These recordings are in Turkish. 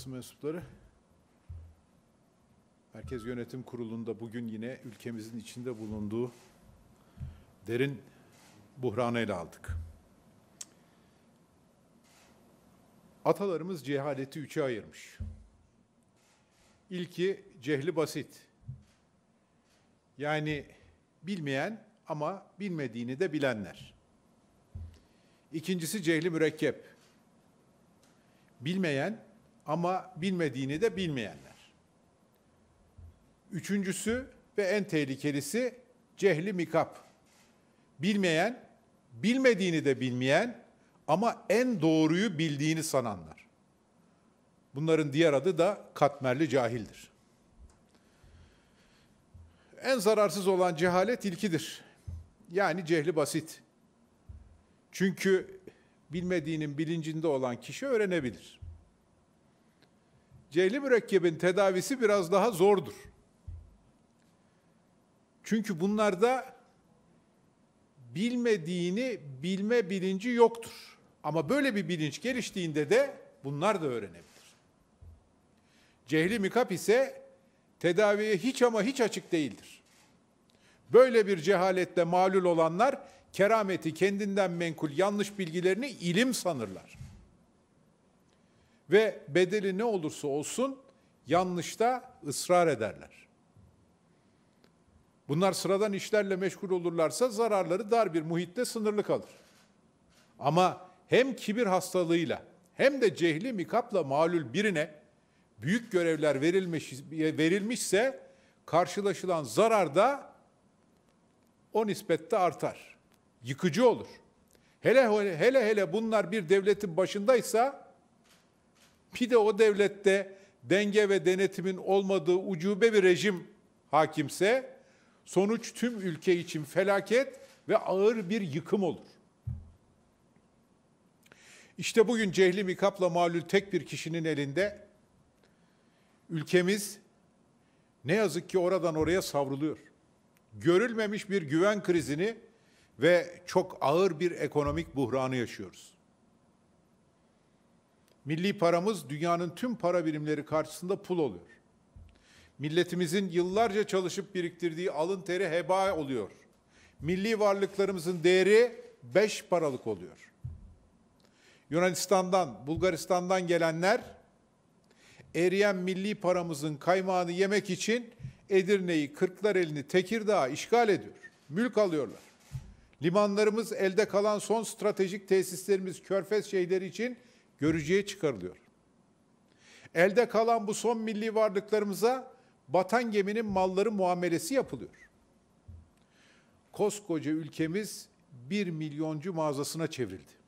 basın mensupları. Merkez Yönetim Kurulu'nda bugün yine ülkemizin içinde bulunduğu derin buhranı ele aldık. Atalarımız cehaleti üçe ayırmış. İlki cehli basit. Yani bilmeyen ama bilmediğini de bilenler. İkincisi cehli mürekkep. Bilmeyen ama bilmediğini de bilmeyenler. Üçüncüsü ve en tehlikelisi cehli mikap. Bilmeyen, bilmediğini de bilmeyen ama en doğruyu bildiğini sananlar. Bunların diğer adı da katmerli cahildir. En zararsız olan cehalet ilkidir. Yani cehli basit. Çünkü bilmediğinin bilincinde olan kişi öğrenebilir. Cehli mürekkebin tedavisi biraz daha zordur. Çünkü bunlarda bilmediğini bilme bilinci yoktur. Ama böyle bir bilinç geliştiğinde de bunlar da öğrenebilir. Cehli mikap ise tedaviye hiç ama hiç açık değildir. Böyle bir cehaletle mağlul olanlar kerameti kendinden menkul yanlış bilgilerini ilim sanırlar. Ve bedeli ne olursa olsun yanlışta ısrar ederler. Bunlar sıradan işlerle meşgul olurlarsa zararları dar bir muhitte sınırlı kalır. Ama hem kibir hastalığıyla hem de cehli mikapla malul birine büyük görevler verilmiş, verilmişse karşılaşılan zarar da o nispette artar. Yıkıcı olur. Hele hele hele bunlar bir devletin başındaysa bir de o devlette denge ve denetimin olmadığı ucube bir rejim hakimse sonuç tüm ülke için felaket ve ağır bir yıkım olur. İşte bugün cehli mikapla malul tek bir kişinin elinde ülkemiz ne yazık ki oradan oraya savruluyor. Görülmemiş bir güven krizini ve çok ağır bir ekonomik buhranı yaşıyoruz. Milli paramız dünyanın tüm para birimleri karşısında pul oluyor. Milletimizin yıllarca çalışıp biriktirdiği alın teri heba oluyor. Milli varlıklarımızın değeri beş paralık oluyor. Yunanistan'dan, Bulgaristan'dan gelenler eriyen milli paramızın kaymağını yemek için Edirne'yi, Kırklareli'ni, Tekirdağ'ı işgal ediyor. Mülk alıyorlar. Limanlarımız, elde kalan son stratejik tesislerimiz, körfez şeyleri için görücüye çıkarılıyor. Elde kalan bu son milli varlıklarımıza batan geminin malları muamelesi yapılıyor. Koskoca ülkemiz bir milyoncu mağazasına çevrildi.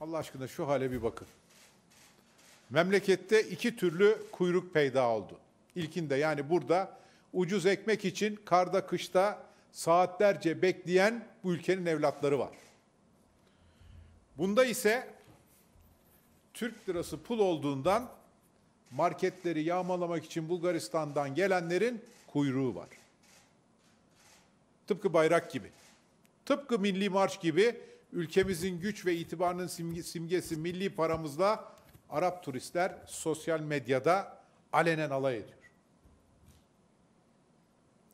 Allah aşkına şu hale bir bakın. Memlekette iki türlü kuyruk peyda oldu. İlkinde yani burada ucuz ekmek için karda kışta saatlerce bekleyen bu ülkenin evlatları var. Bunda ise Türk lirası pul olduğundan marketleri yağmalamak için Bulgaristan'dan gelenlerin kuyruğu var. Tıpkı bayrak gibi. Tıpkı milli marş gibi ülkemizin güç ve itibarının simgesi milli paramızla Arap turistler sosyal medyada alenen alay ediyor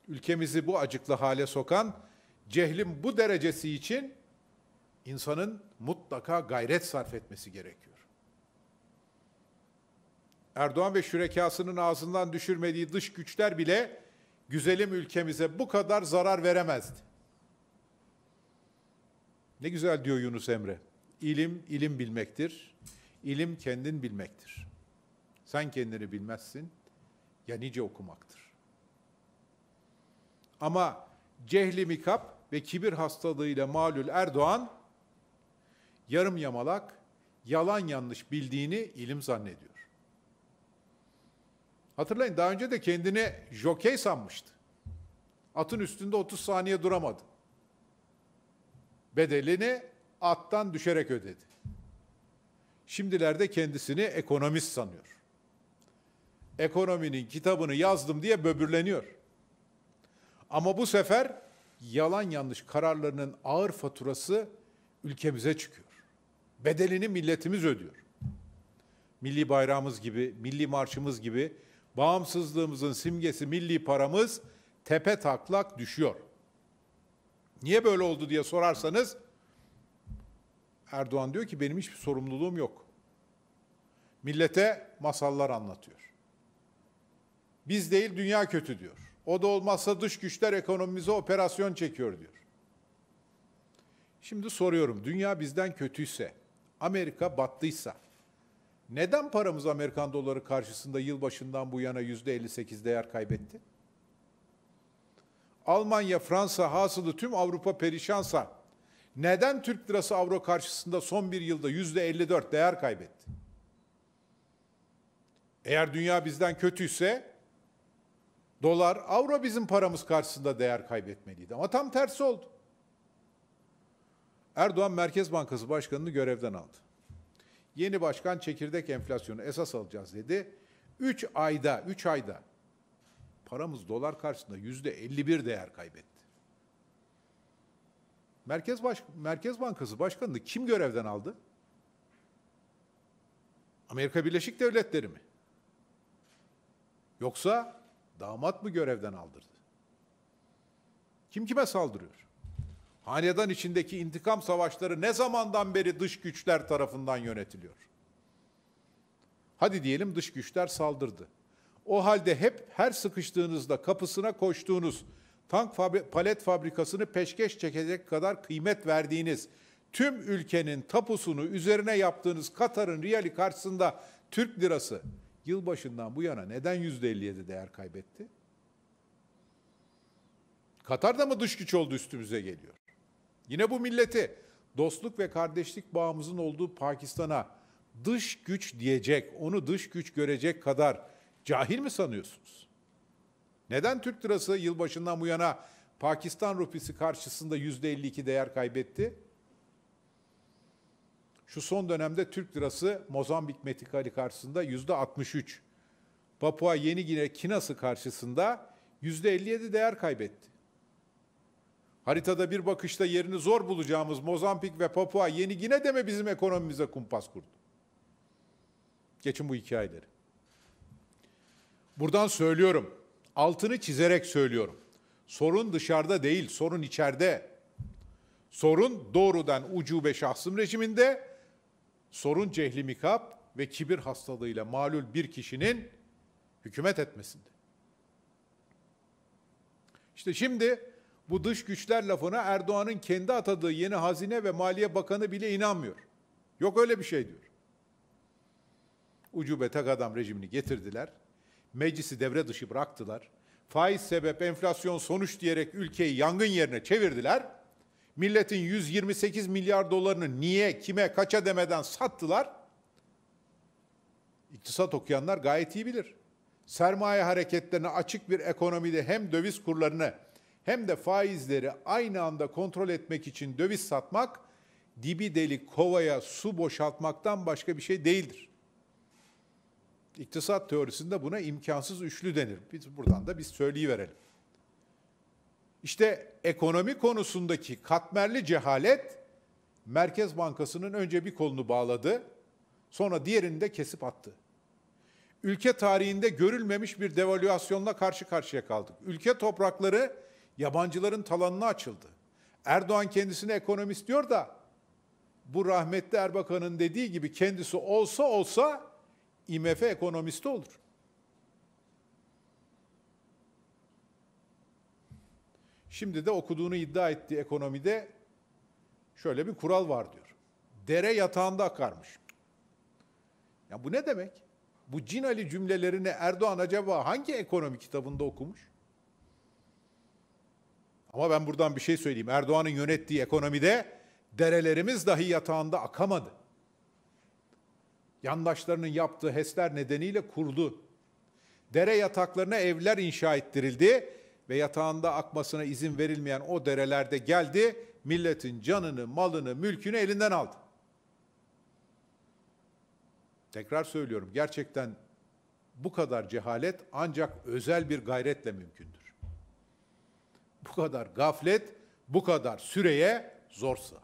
ülkemizi bu acıklı hale sokan cehlin bu derecesi için insanın mutlaka gayret sarf etmesi gerekiyor. Erdoğan ve şürekasının ağzından düşürmediği dış güçler bile güzelim ülkemize bu kadar zarar veremezdi. Ne güzel diyor Yunus Emre. İlim, ilim bilmektir. İlim kendin bilmektir. Sen kendini bilmezsin, ya nice okumaktır. Ama cehli mikap ve kibir hastalığıyla malul Erdoğan yarım yamalak, yalan yanlış bildiğini ilim zannediyor. Hatırlayın daha önce de kendini jokey sanmıştı. Atın üstünde 30 saniye duramadı. Bedelini attan düşerek ödedi. Şimdilerde kendisini ekonomist sanıyor. Ekonominin kitabını yazdım diye böbürleniyor. Ama bu sefer yalan yanlış kararlarının ağır faturası ülkemize çıkıyor. Bedelini milletimiz ödüyor. Milli bayrağımız gibi, milli marşımız gibi bağımsızlığımızın simgesi milli paramız tepe taklak düşüyor. Niye böyle oldu diye sorarsanız Erdoğan diyor ki benim hiçbir sorumluluğum yok. Millete masallar anlatıyor. Biz değil dünya kötü diyor. O da olmazsa dış güçler ekonomimize operasyon çekiyor diyor. Şimdi soruyorum dünya bizden kötüyse, Amerika battıysa neden paramız Amerikan doları karşısında yılbaşından bu yana yüzde 58 değer kaybetti? Almanya, Fransa hasılı tüm Avrupa perişansa neden Türk lirası avro karşısında son bir yılda yüzde 54 değer kaybetti? Eğer dünya bizden kötüyse dolar, avro bizim paramız karşısında değer kaybetmeliydi. Ama tam tersi oldu. Erdoğan Merkez Bankası Başkanı'nı görevden aldı. Yeni başkan çekirdek enflasyonu esas alacağız dedi. Üç ayda, üç ayda paramız dolar karşısında yüzde 51 değer kaybetti. Merkez, Baş Merkez Bankası Başkanı'nı kim görevden aldı? Amerika Birleşik Devletleri mi? Yoksa Damat mı görevden aldırdı? Kim kime saldırıyor? Hanedan içindeki intikam savaşları ne zamandan beri dış güçler tarafından yönetiliyor? Hadi diyelim dış güçler saldırdı. O halde hep her sıkıştığınızda kapısına koştuğunuz, tank fabri palet fabrikasını peşkeş çekecek kadar kıymet verdiğiniz, tüm ülkenin tapusunu üzerine yaptığınız Katar'ın riyali karşısında Türk lirası yılbaşından bu yana neden %57 değer kaybetti? Katar da mı dış güç oldu üstümüze geliyor? Yine bu milleti dostluk ve kardeşlik bağımızın olduğu Pakistan'a dış güç diyecek, onu dış güç görecek kadar cahil mi sanıyorsunuz? Neden Türk lirası yılbaşından bu yana Pakistan rupisi karşısında %52 değer kaybetti? Şu son dönemde Türk lirası Mozambik metikali karşısında yüzde 63. Papua Yeni Gine Kinası karşısında yüzde 57 değer kaybetti. Haritada bir bakışta yerini zor bulacağımız Mozambik ve Papua Yeni Gine de mi bizim ekonomimize kumpas kurdu? Geçin bu hikayeleri. Buradan söylüyorum. Altını çizerek söylüyorum. Sorun dışarıda değil, sorun içeride. Sorun doğrudan ucube şahsım rejiminde sorun cehli mikap ve kibir hastalığıyla malul bir kişinin hükümet etmesinde. İşte şimdi bu dış güçler lafına Erdoğan'ın kendi atadığı yeni Hazine ve Maliye Bakanı bile inanmıyor. Yok öyle bir şey diyor. Ucube tek adam rejimini getirdiler. Meclisi devre dışı bıraktılar. Faiz sebep, enflasyon sonuç diyerek ülkeyi yangın yerine çevirdiler milletin 128 milyar dolarını niye, kime, kaça demeden sattılar. İktisat okuyanlar gayet iyi bilir. Sermaye hareketlerini açık bir ekonomide hem döviz kurlarını hem de faizleri aynı anda kontrol etmek için döviz satmak dibi delik kovaya su boşaltmaktan başka bir şey değildir. İktisat teorisinde buna imkansız üçlü denir. Biz buradan da biz söyleyiverelim. İşte ekonomi konusundaki katmerli cehalet Merkez Bankası'nın önce bir kolunu bağladı, sonra diğerini de kesip attı. Ülke tarihinde görülmemiş bir devalüasyonla karşı karşıya kaldık. Ülke toprakları yabancıların talanına açıldı. Erdoğan kendisine ekonomist diyor da bu rahmetli Erbakan'ın dediği gibi kendisi olsa olsa IMF ekonomisti olur. Şimdi de okuduğunu iddia ettiği ekonomide şöyle bir kural var diyor. Dere yatağında akarmış. Ya bu ne demek? Bu Cinali cümlelerini Erdoğan acaba hangi ekonomi kitabında okumuş? Ama ben buradan bir şey söyleyeyim. Erdoğan'ın yönettiği ekonomide derelerimiz dahi yatağında akamadı. Yandaşlarının yaptığı HES'ler nedeniyle kurdu. Dere yataklarına evler inşa ettirildi ve yatağında akmasına izin verilmeyen o derelerde geldi, milletin canını, malını, mülkünü elinden aldı. Tekrar söylüyorum, gerçekten bu kadar cehalet ancak özel bir gayretle mümkündür. Bu kadar gaflet, bu kadar süreye zor sığar.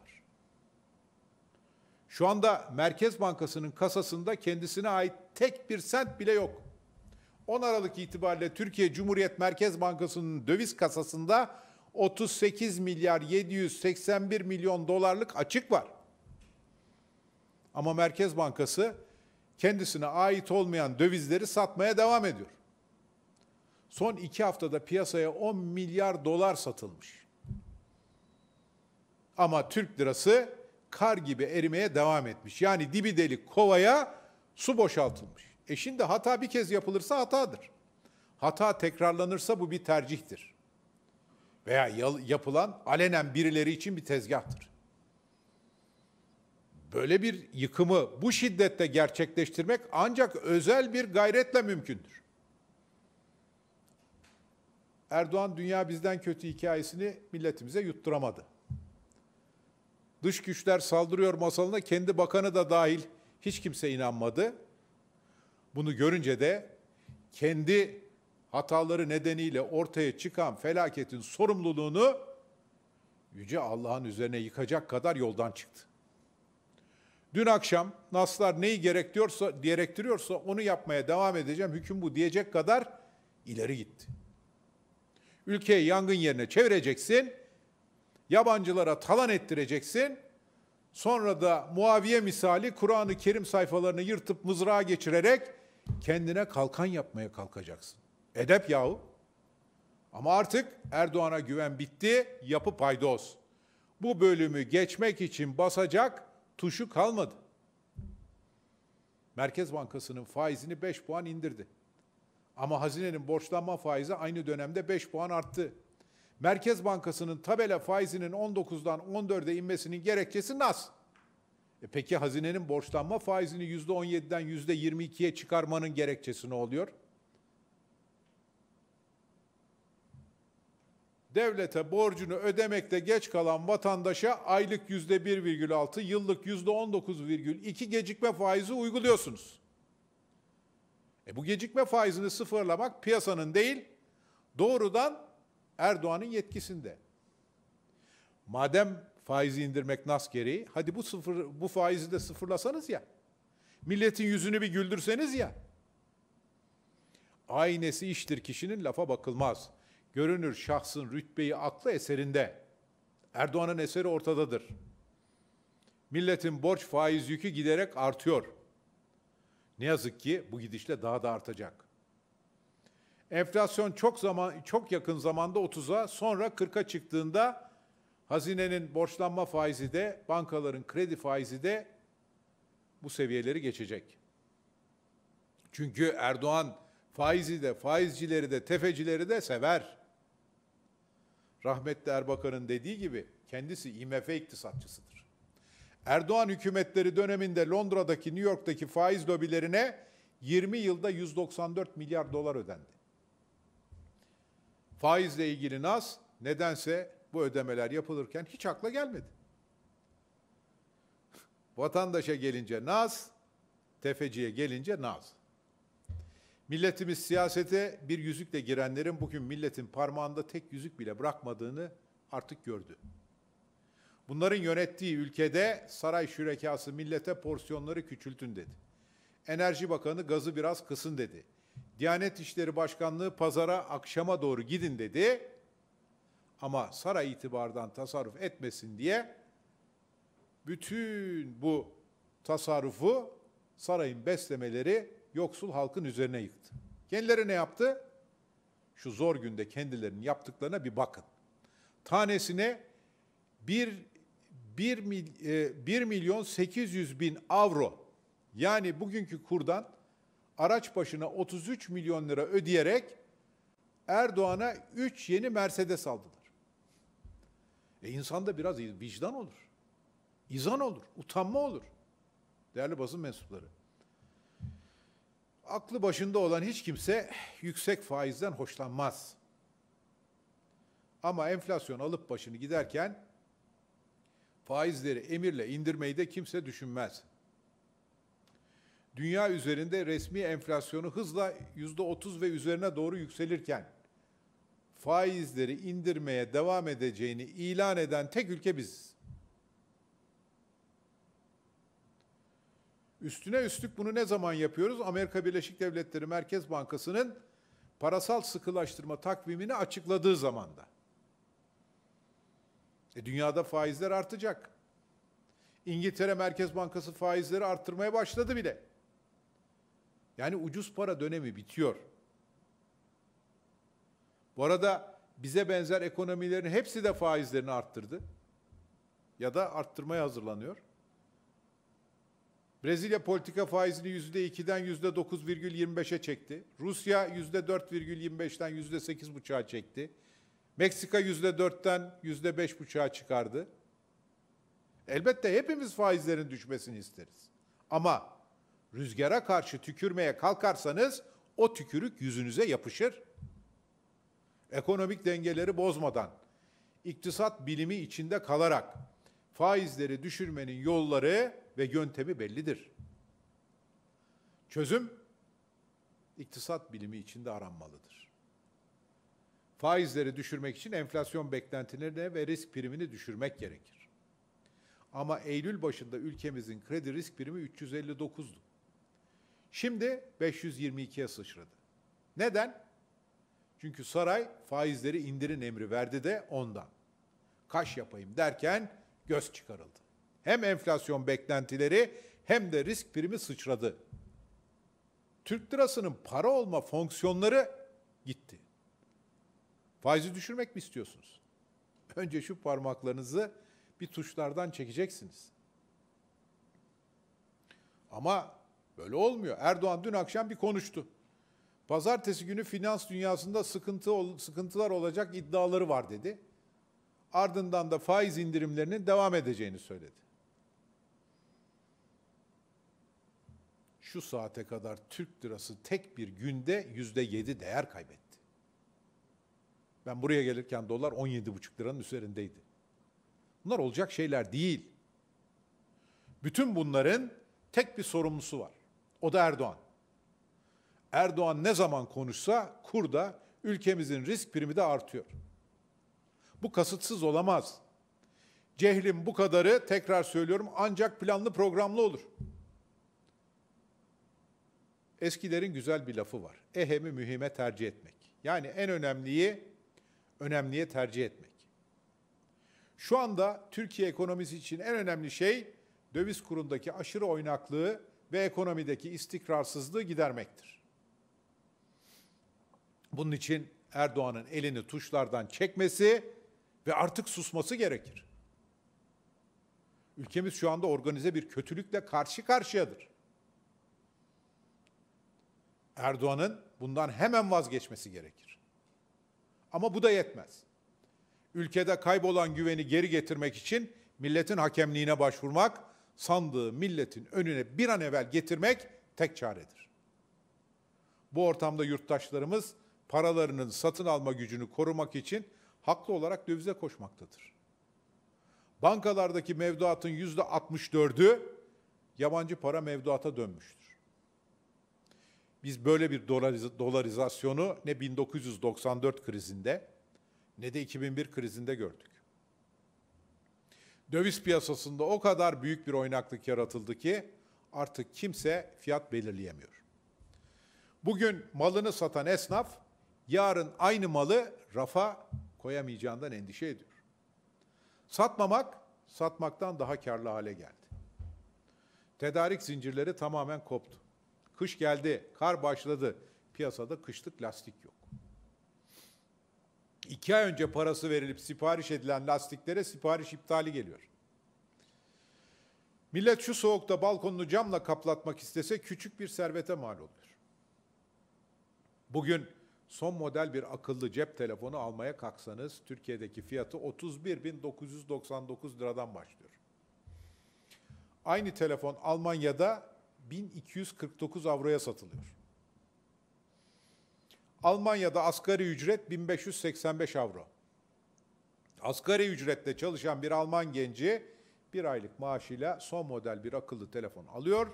Şu anda Merkez Bankası'nın kasasında kendisine ait tek bir sent bile yok. 10 Aralık itibariyle Türkiye Cumhuriyet Merkez Bankası'nın döviz kasasında 38 milyar 781 milyon dolarlık açık var. Ama Merkez Bankası kendisine ait olmayan dövizleri satmaya devam ediyor. Son iki haftada piyasaya 10 milyar dolar satılmış. Ama Türk lirası kar gibi erimeye devam etmiş. Yani dibi delik kovaya su boşaltılmış. E şimdi hata bir kez yapılırsa hatadır. Hata tekrarlanırsa bu bir tercihtir. Veya yapılan alenen birileri için bir tezgahtır. Böyle bir yıkımı bu şiddette gerçekleştirmek ancak özel bir gayretle mümkündür. Erdoğan dünya bizden kötü hikayesini milletimize yutturamadı. Dış güçler saldırıyor masalına kendi bakanı da dahil hiç kimse inanmadı. Bunu görünce de kendi hataları nedeniyle ortaya çıkan felaketin sorumluluğunu Yüce Allah'ın üzerine yıkacak kadar yoldan çıktı. Dün akşam naslar neyi gerektiriyorsa, gerektiriyorsa onu yapmaya devam edeceğim, hüküm bu diyecek kadar ileri gitti. Ülkeyi yangın yerine çevireceksin, yabancılara talan ettireceksin, sonra da Muaviye misali Kur'an-ı Kerim sayfalarını yırtıp mızrağa geçirerek kendine kalkan yapmaya kalkacaksın. Edep yahu. Ama artık Erdoğan'a güven bitti, yapı paydos. Bu bölümü geçmek için basacak tuşu kalmadı. Merkez Bankası'nın faizini 5 puan indirdi. Ama hazinenin borçlanma faizi aynı dönemde 5 puan arttı. Merkez Bankası'nın tabela faizinin 19'dan 14'e inmesinin gerekçesi nasıl? E peki hazinenin borçlanma faizini %17'den %22'ye çıkarmanın gerekçesi ne oluyor? devlete borcunu ödemekte geç kalan vatandaşa aylık yüzde 1,6, yıllık yüzde 19,2 gecikme faizi uyguluyorsunuz. E bu gecikme faizini sıfırlamak piyasanın değil, doğrudan Erdoğan'ın yetkisinde. Madem Faizi indirmek nas gereği. Hadi bu sıfır bu faizi de sıfırlasanız ya. Milletin yüzünü bir güldürseniz ya. Aynesi iştir kişinin lafa bakılmaz. Görünür şahsın rütbeyi aklı eserinde. Erdoğan'ın eseri ortadadır. Milletin borç faiz yükü giderek artıyor. Ne yazık ki bu gidişle daha da artacak. Enflasyon çok zaman çok yakın zamanda 30'a sonra 40'a çıktığında Hazinenin borçlanma faizi de, bankaların kredi faizi de bu seviyeleri geçecek. Çünkü Erdoğan faizi de, faizcileri de, tefecileri de sever. Rahmetli Erbakan'ın dediği gibi kendisi IMF iktisatçısıdır. Erdoğan hükümetleri döneminde Londra'daki, New York'taki faiz lobilerine 20 yılda 194 milyar dolar ödendi. Faizle ilgili NAS nedense bu ödemeler yapılırken hiç akla gelmedi. Vatandaşa gelince naz, tefeciye gelince naz. Milletimiz siyasete bir yüzükle girenlerin bugün milletin parmağında tek yüzük bile bırakmadığını artık gördü. Bunların yönettiği ülkede saray şürekası millete porsiyonları küçültün dedi. Enerji Bakanı gazı biraz kısın dedi. Diyanet İşleri Başkanlığı pazara akşama doğru gidin dedi. Ama saray itibardan tasarruf etmesin diye bütün bu tasarrufu sarayın beslemeleri yoksul halkın üzerine yıktı. Kendileri ne yaptı? Şu zor günde kendilerinin yaptıklarına bir bakın. Tanesine 1, 1, e, bir milyon sekiz yüz bin avro yani bugünkü kurdan araç başına 33 milyon lira ödeyerek Erdoğan'a 3 yeni Mercedes aldılar. E insanda biraz vicdan olur. İzan olur, utanma olur. Değerli basın mensupları. Aklı başında olan hiç kimse yüksek faizden hoşlanmaz. Ama enflasyon alıp başını giderken faizleri emirle indirmeyi de kimse düşünmez. Dünya üzerinde resmi enflasyonu hızla yüzde otuz ve üzerine doğru yükselirken faizleri indirmeye devam edeceğini ilan eden tek ülke biz. Üstüne üstlük bunu ne zaman yapıyoruz? Amerika Birleşik Devletleri Merkez Bankası'nın parasal sıkılaştırma takvimini açıkladığı zamanda. E dünyada faizler artacak. İngiltere Merkez Bankası faizleri arttırmaya başladı bile. Yani ucuz para dönemi bitiyor. Bu arada bize benzer ekonomilerin hepsi de faizlerini arttırdı. Ya da arttırmaya hazırlanıyor. Brezilya politika faizini yüzde %2'den yüzde dokuz virgül yirmi beşe çekti. Rusya yüzde dört virgül yirmi %4,25'ten yüzde sekiz %8,5'a çekti. Meksika yüzde %4'ten yüzde beş %5,5'a çıkardı. Elbette hepimiz faizlerin düşmesini isteriz. Ama rüzgara karşı tükürmeye kalkarsanız o tükürük yüzünüze yapışır ekonomik dengeleri bozmadan, iktisat bilimi içinde kalarak faizleri düşürmenin yolları ve yöntemi bellidir. Çözüm iktisat bilimi içinde aranmalıdır. Faizleri düşürmek için enflasyon beklentilerini ve risk primini düşürmek gerekir. Ama Eylül başında ülkemizin kredi risk primi 359'du. Şimdi 522'ye sıçradı. Neden? Çünkü saray faizleri indirin emri verdi de ondan. Kaş yapayım derken göz çıkarıldı. Hem enflasyon beklentileri hem de risk primi sıçradı. Türk lirasının para olma fonksiyonları gitti. Faizi düşürmek mi istiyorsunuz? Önce şu parmaklarınızı bir tuşlardan çekeceksiniz. Ama böyle olmuyor. Erdoğan dün akşam bir konuştu. Pazartesi günü finans dünyasında sıkıntı sıkıntılar olacak iddiaları var dedi. Ardından da faiz indirimlerinin devam edeceğini söyledi. Şu saate kadar Türk lirası tek bir günde yüzde yedi değer kaybetti. Ben buraya gelirken dolar 17,5 liranın üzerindeydi. Bunlar olacak şeyler değil. Bütün bunların tek bir sorumlusu var. O da Erdoğan. Erdoğan ne zaman konuşsa da ülkemizin risk primi de artıyor. Bu kasıtsız olamaz. Cehlim bu kadarı tekrar söylüyorum ancak planlı programlı olur. Eskilerin güzel bir lafı var. Ehemi mühime tercih etmek. Yani en önemliyi önemliye tercih etmek. Şu anda Türkiye ekonomisi için en önemli şey döviz kurundaki aşırı oynaklığı ve ekonomideki istikrarsızlığı gidermektir. Bunun için Erdoğan'ın elini tuşlardan çekmesi ve artık susması gerekir. Ülkemiz şu anda organize bir kötülükle karşı karşıyadır. Erdoğan'ın bundan hemen vazgeçmesi gerekir. Ama bu da yetmez. Ülkede kaybolan güveni geri getirmek için milletin hakemliğine başvurmak, sandığı milletin önüne bir an evvel getirmek tek çaredir. Bu ortamda yurttaşlarımız paralarının satın alma gücünü korumak için haklı olarak dövize koşmaktadır. Bankalardaki mevduatın yüzde 64'ü yabancı para mevduata dönmüştür. Biz böyle bir dolarizasyonu ne 1994 krizinde ne de 2001 krizinde gördük. Döviz piyasasında o kadar büyük bir oynaklık yaratıldı ki artık kimse fiyat belirleyemiyor. Bugün malını satan esnaf yarın aynı malı rafa koyamayacağından endişe ediyor. Satmamak, satmaktan daha karlı hale geldi. Tedarik zincirleri tamamen koptu. Kış geldi, kar başladı. Piyasada kışlık lastik yok. İki ay önce parası verilip sipariş edilen lastiklere sipariş iptali geliyor. Millet şu soğukta balkonunu camla kaplatmak istese küçük bir servete mal oluyor. Bugün son model bir akıllı cep telefonu almaya kalksanız Türkiye'deki fiyatı 31.999 liradan başlıyor. Aynı telefon Almanya'da 1249 avroya satılıyor. Almanya'da asgari ücret 1585 avro. Asgari ücretle çalışan bir Alman genci bir aylık maaşıyla son model bir akıllı telefon alıyor.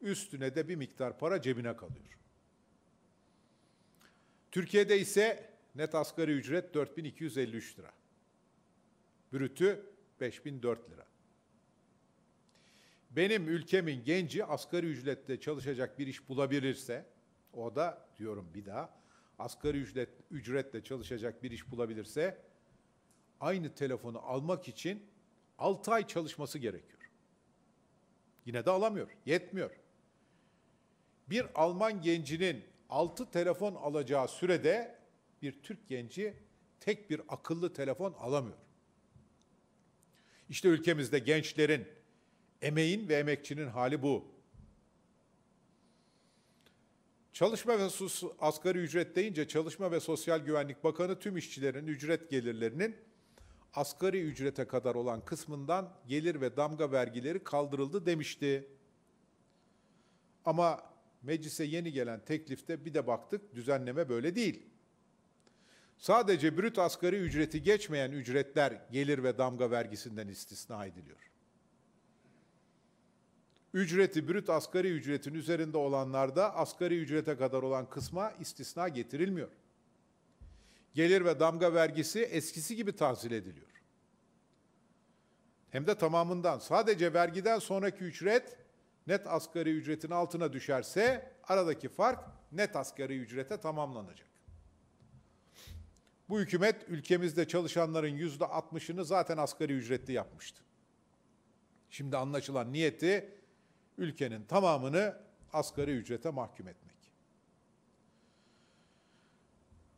Üstüne de bir miktar para cebine kalıyor. Türkiye'de ise net asgari ücret 4253 lira. Brütü 5004 lira. Benim ülkemin genci asgari ücretle çalışacak bir iş bulabilirse, o da diyorum bir daha, asgari ücret, ücretle çalışacak bir iş bulabilirse, aynı telefonu almak için 6 ay çalışması gerekiyor. Yine de alamıyor, yetmiyor. Bir Alman gencinin 6 telefon alacağı sürede bir Türk genci tek bir akıllı telefon alamıyor. İşte ülkemizde gençlerin, emeğin ve emekçinin hali bu. Çalışma ve sus, asgari ücret deyince Çalışma ve Sosyal Güvenlik Bakanı tüm işçilerin ücret gelirlerinin asgari ücrete kadar olan kısmından gelir ve damga vergileri kaldırıldı demişti. Ama meclise yeni gelen teklifte bir de baktık düzenleme böyle değil. Sadece brüt asgari ücreti geçmeyen ücretler gelir ve damga vergisinden istisna ediliyor. Ücreti brüt asgari ücretin üzerinde olanlarda asgari ücrete kadar olan kısma istisna getirilmiyor. Gelir ve damga vergisi eskisi gibi tahsil ediliyor. Hem de tamamından. Sadece vergiden sonraki ücret net asgari ücretin altına düşerse aradaki fark net asgari ücrete tamamlanacak. Bu hükümet ülkemizde çalışanların yüzde 60'ını zaten asgari ücretli yapmıştı. Şimdi anlaşılan niyeti ülkenin tamamını asgari ücrete mahkum etmek.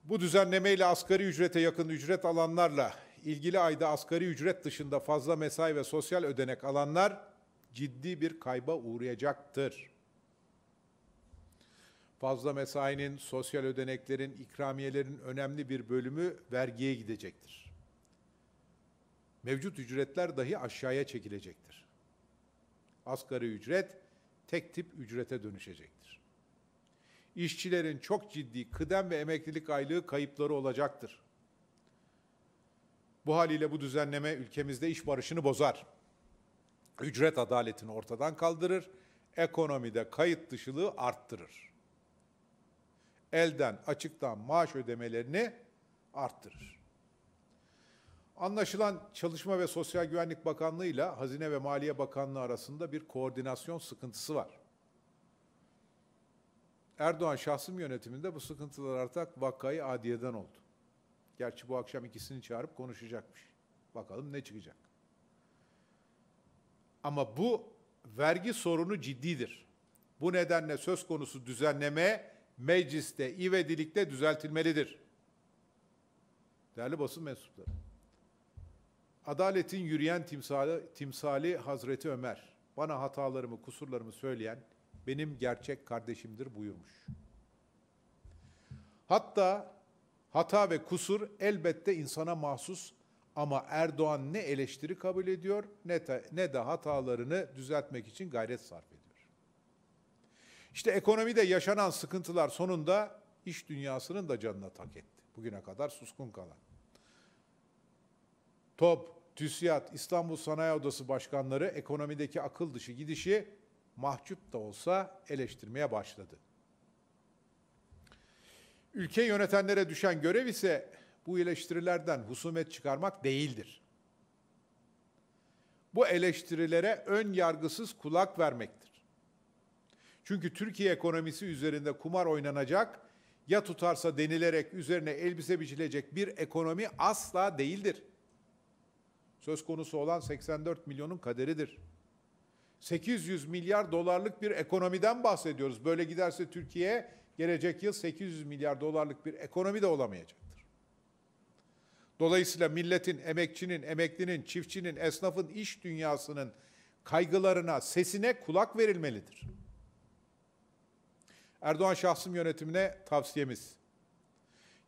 Bu düzenlemeyle asgari ücrete yakın ücret alanlarla ilgili ayda asgari ücret dışında fazla mesai ve sosyal ödenek alanlar ciddi bir kayba uğrayacaktır. Fazla mesainin, sosyal ödeneklerin, ikramiyelerin önemli bir bölümü vergiye gidecektir. Mevcut ücretler dahi aşağıya çekilecektir. Asgari ücret tek tip ücrete dönüşecektir. İşçilerin çok ciddi kıdem ve emeklilik aylığı kayıpları olacaktır. Bu haliyle bu düzenleme ülkemizde iş barışını bozar ücret adaletini ortadan kaldırır, ekonomide kayıt dışılığı arttırır. Elden, açıktan maaş ödemelerini arttırır. Anlaşılan Çalışma ve Sosyal Güvenlik Bakanlığı ile Hazine ve Maliye Bakanlığı arasında bir koordinasyon sıkıntısı var. Erdoğan şahsım yönetiminde bu sıkıntılar artık vakayı adiyeden oldu. Gerçi bu akşam ikisini çağırıp konuşacakmış. Bakalım ne çıkacak. Ama bu vergi sorunu ciddidir. Bu nedenle söz konusu düzenleme mecliste, ivedilikte düzeltilmelidir. Değerli basın mensupları, adaletin yürüyen timsali, timsali Hazreti Ömer, bana hatalarımı, kusurlarımı söyleyen benim gerçek kardeşimdir buyurmuş. Hatta hata ve kusur elbette insana mahsus ama Erdoğan ne eleştiri kabul ediyor ne, ta, ne de hatalarını düzeltmek için gayret sarf ediyor. İşte ekonomide yaşanan sıkıntılar sonunda iş dünyasının da canına tak etti. Bugüne kadar suskun kalan. TOP, TÜSİAD, İstanbul Sanayi Odası başkanları ekonomideki akıl dışı gidişi mahcup da olsa eleştirmeye başladı. Ülke yönetenlere düşen görev ise bu eleştirilerden husumet çıkarmak değildir. Bu eleştirilere ön yargısız kulak vermektir. Çünkü Türkiye ekonomisi üzerinde kumar oynanacak, ya tutarsa denilerek üzerine elbise biçilecek bir ekonomi asla değildir. Söz konusu olan 84 milyonun kaderidir. 800 milyar dolarlık bir ekonomiden bahsediyoruz. Böyle giderse Türkiye gelecek yıl 800 milyar dolarlık bir ekonomi de olamayacak. Dolayısıyla milletin, emekçinin, emeklinin, çiftçinin, esnafın, iş dünyasının kaygılarına, sesine kulak verilmelidir. Erdoğan şahsım yönetimine tavsiyemiz.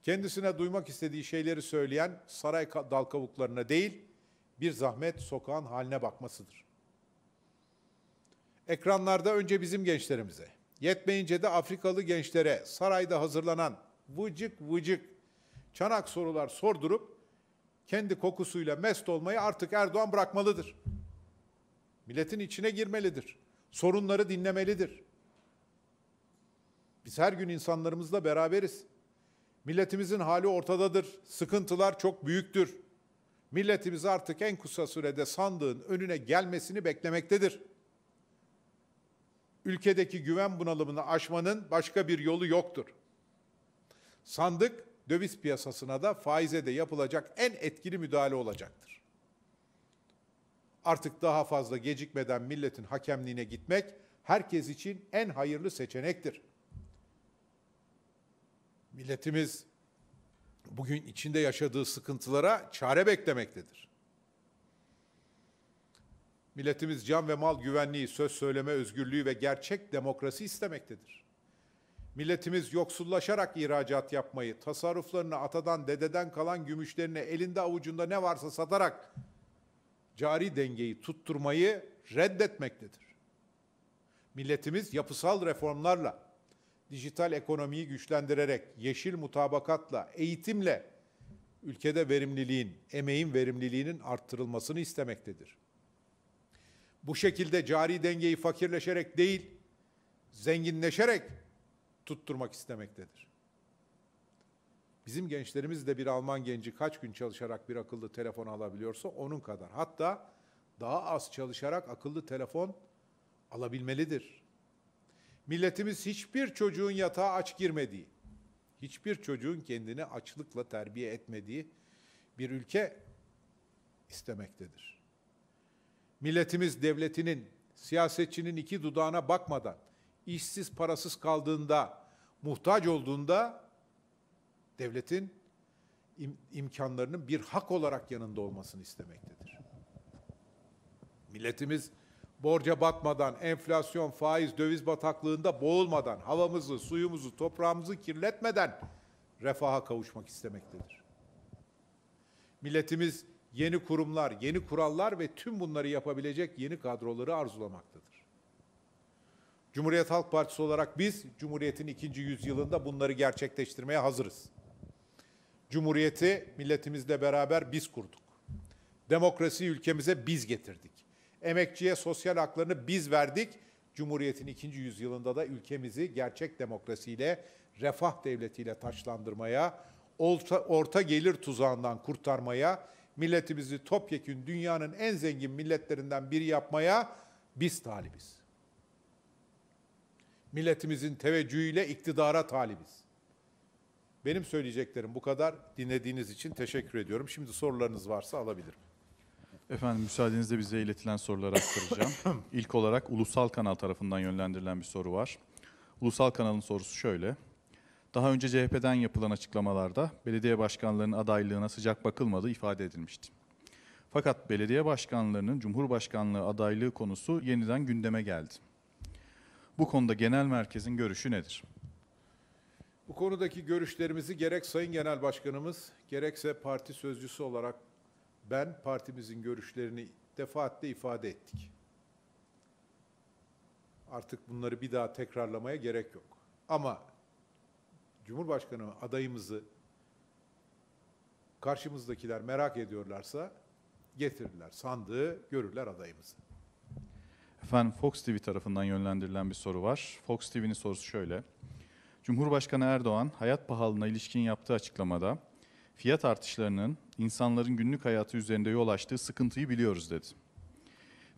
Kendisine duymak istediği şeyleri söyleyen saray dal kavuklarına değil, bir zahmet sokağın haline bakmasıdır. Ekranlarda önce bizim gençlerimize, yetmeyince de Afrikalı gençlere sarayda hazırlanan vıcık vıcık çanak sorular sordurup kendi kokusuyla mest olmayı artık Erdoğan bırakmalıdır. Milletin içine girmelidir. Sorunları dinlemelidir. Biz her gün insanlarımızla beraberiz. Milletimizin hali ortadadır. Sıkıntılar çok büyüktür. Milletimiz artık en kısa sürede sandığın önüne gelmesini beklemektedir. Ülkedeki güven bunalımını aşmanın başka bir yolu yoktur. Sandık döviz piyasasına da faize de yapılacak en etkili müdahale olacaktır. Artık daha fazla gecikmeden milletin hakemliğine gitmek herkes için en hayırlı seçenektir. Milletimiz bugün içinde yaşadığı sıkıntılara çare beklemektedir. Milletimiz can ve mal güvenliği, söz söyleme özgürlüğü ve gerçek demokrasi istemektedir. Milletimiz yoksullaşarak ihracat yapmayı, tasarruflarını atadan dededen kalan gümüşlerini elinde avucunda ne varsa satarak cari dengeyi tutturmayı reddetmektedir. Milletimiz yapısal reformlarla, dijital ekonomiyi güçlendirerek, yeşil mutabakatla, eğitimle ülkede verimliliğin, emeğin verimliliğinin arttırılmasını istemektedir. Bu şekilde cari dengeyi fakirleşerek değil, zenginleşerek tutturmak istemektedir. Bizim gençlerimiz de bir Alman genci kaç gün çalışarak bir akıllı telefon alabiliyorsa onun kadar. Hatta daha az çalışarak akıllı telefon alabilmelidir. Milletimiz hiçbir çocuğun yatağa aç girmediği, hiçbir çocuğun kendini açlıkla terbiye etmediği bir ülke istemektedir. Milletimiz devletinin, siyasetçinin iki dudağına bakmadan işsiz parasız kaldığında, muhtaç olduğunda devletin im- imkanlarının bir hak olarak yanında olmasını istemektedir. Milletimiz borca batmadan, enflasyon, faiz, döviz bataklığında boğulmadan, havamızı, suyumuzu, toprağımızı kirletmeden refaha kavuşmak istemektedir. Milletimiz yeni kurumlar, yeni kurallar ve tüm bunları yapabilecek yeni kadroları arzulamaktadır. Cumhuriyet Halk Partisi olarak biz Cumhuriyet'in ikinci yüzyılında bunları gerçekleştirmeye hazırız. Cumhuriyeti milletimizle beraber biz kurduk. Demokrasiyi ülkemize biz getirdik. Emekçiye sosyal haklarını biz verdik. Cumhuriyet'in ikinci yüzyılında da ülkemizi gerçek demokrasiyle, refah devletiyle taşlandırmaya, orta, orta gelir tuzağından kurtarmaya, milletimizi topyekün dünyanın en zengin milletlerinden biri yapmaya biz talibiz milletimizin teveccühüyle iktidara talibiz. Benim söyleyeceklerim bu kadar. Dinlediğiniz için teşekkür ediyorum. Şimdi sorularınız varsa alabilirim. Efendim müsaadenizle bize iletilen soruları aktaracağım. İlk olarak Ulusal Kanal tarafından yönlendirilen bir soru var. Ulusal Kanal'ın sorusu şöyle. Daha önce CHP'den yapılan açıklamalarda belediye başkanlarının adaylığına sıcak bakılmadığı ifade edilmişti. Fakat belediye başkanlarının Cumhurbaşkanlığı adaylığı konusu yeniden gündeme geldi. Bu konuda genel merkezin görüşü nedir? Bu konudaki görüşlerimizi gerek Sayın Genel Başkanımız gerekse parti sözcüsü olarak ben partimizin görüşlerini defaatle ifade ettik. Artık bunları bir daha tekrarlamaya gerek yok. Ama Cumhurbaşkanı adayımızı karşımızdakiler merak ediyorlarsa getirirler sandığı, görürler adayımızı. Efendim Fox TV tarafından yönlendirilen bir soru var. Fox TV'nin sorusu şöyle. Cumhurbaşkanı Erdoğan hayat pahalılığına ilişkin yaptığı açıklamada fiyat artışlarının insanların günlük hayatı üzerinde yol açtığı sıkıntıyı biliyoruz dedi.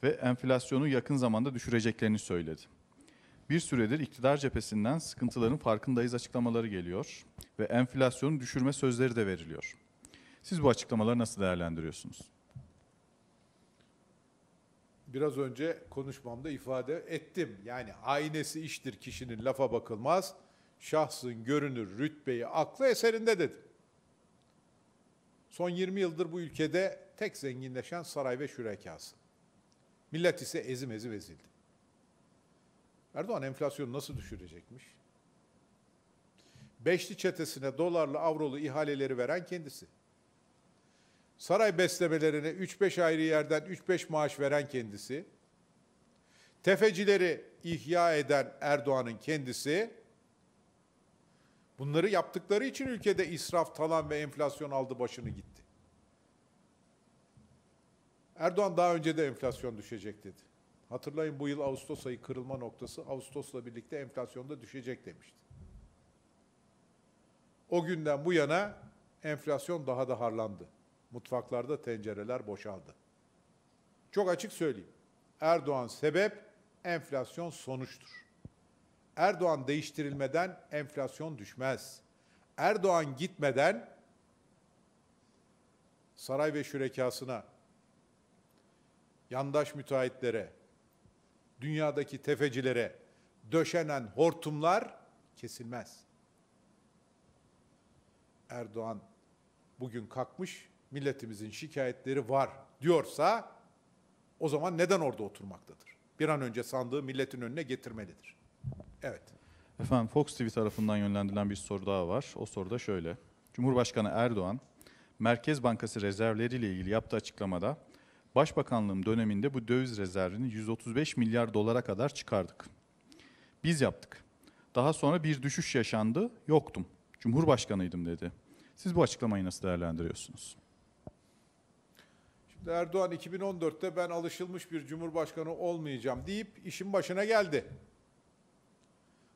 Ve enflasyonu yakın zamanda düşüreceklerini söyledi. Bir süredir iktidar cephesinden sıkıntıların farkındayız açıklamaları geliyor ve enflasyonu düşürme sözleri de veriliyor. Siz bu açıklamaları nasıl değerlendiriyorsunuz? biraz önce konuşmamda ifade ettim. Yani aynesi iştir kişinin lafa bakılmaz. Şahsın görünür rütbeyi aklı eserinde dedim. Son 20 yıldır bu ülkede tek zenginleşen saray ve şürekası. Millet ise ezim ezim ezildi. Erdoğan enflasyonu nasıl düşürecekmiş? Beşli çetesine dolarlı avrolu ihaleleri veren kendisi saray beslemelerine 3-5 ayrı yerden 3-5 maaş veren kendisi, tefecileri ihya eden Erdoğan'ın kendisi, bunları yaptıkları için ülkede israf, talan ve enflasyon aldı başını gitti. Erdoğan daha önce de enflasyon düşecek dedi. Hatırlayın bu yıl Ağustos ayı kırılma noktası Ağustos'la birlikte enflasyonda düşecek demişti. O günden bu yana enflasyon daha da harlandı. Mutfaklarda tencereler boşaldı. Çok açık söyleyeyim. Erdoğan sebep, enflasyon sonuçtur. Erdoğan değiştirilmeden enflasyon düşmez. Erdoğan gitmeden saray ve şürekasına, yandaş müteahhitlere, dünyadaki tefecilere döşenen hortumlar kesilmez. Erdoğan bugün kalkmış milletimizin şikayetleri var diyorsa o zaman neden orada oturmaktadır? Bir an önce sandığı milletin önüne getirmelidir. Evet. Efendim Fox TV tarafından yönlendirilen bir soru daha var. O soru da şöyle. Cumhurbaşkanı Erdoğan, Merkez Bankası rezervleriyle ilgili yaptığı açıklamada Başbakanlığım döneminde bu döviz rezervini 135 milyar dolara kadar çıkardık. Biz yaptık. Daha sonra bir düşüş yaşandı, yoktum. Cumhurbaşkanıydım dedi. Siz bu açıklamayı nasıl değerlendiriyorsunuz? Erdoğan 2014'te ben alışılmış bir cumhurbaşkanı olmayacağım deyip işin başına geldi.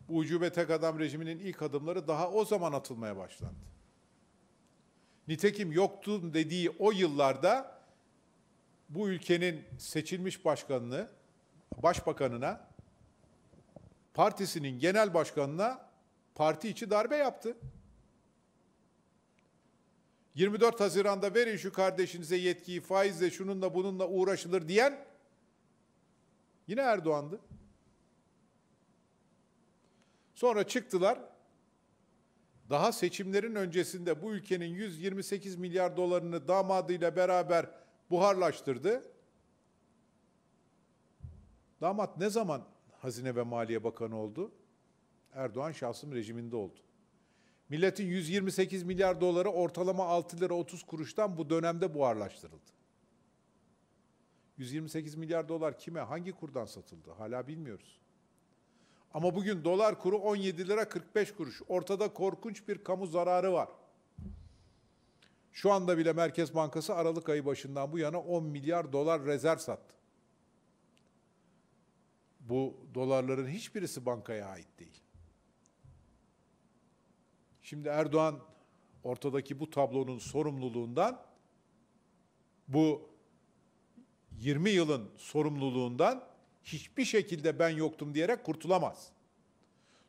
Bu ucube tek adam rejiminin ilk adımları daha o zaman atılmaya başlandı. Nitekim yoktum dediği o yıllarda bu ülkenin seçilmiş başkanını, başbakanına, partisinin genel başkanına parti içi darbe yaptı. 24 Haziran'da verin şu kardeşinize yetkiyi faizle şununla bununla uğraşılır diyen yine Erdoğan'dı. Sonra çıktılar. Daha seçimlerin öncesinde bu ülkenin 128 milyar dolarını damadıyla beraber buharlaştırdı. Damat ne zaman Hazine ve Maliye Bakanı oldu? Erdoğan şahsım rejiminde oldu. Milletin 128 milyar doları ortalama 6 lira 30 kuruştan bu dönemde buharlaştırıldı. 128 milyar dolar kime, hangi kurdan satıldı hala bilmiyoruz. Ama bugün dolar kuru 17 lira 45 kuruş. Ortada korkunç bir kamu zararı var. Şu anda bile Merkez Bankası Aralık ayı başından bu yana 10 milyar dolar rezerv sattı. Bu dolarların hiçbirisi bankaya ait değil. Şimdi Erdoğan ortadaki bu tablonun sorumluluğundan bu 20 yılın sorumluluğundan hiçbir şekilde ben yoktum diyerek kurtulamaz.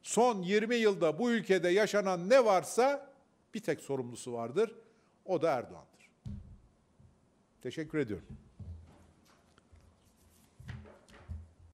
Son 20 yılda bu ülkede yaşanan ne varsa bir tek sorumlusu vardır. O da Erdoğan'dır. Teşekkür ediyorum.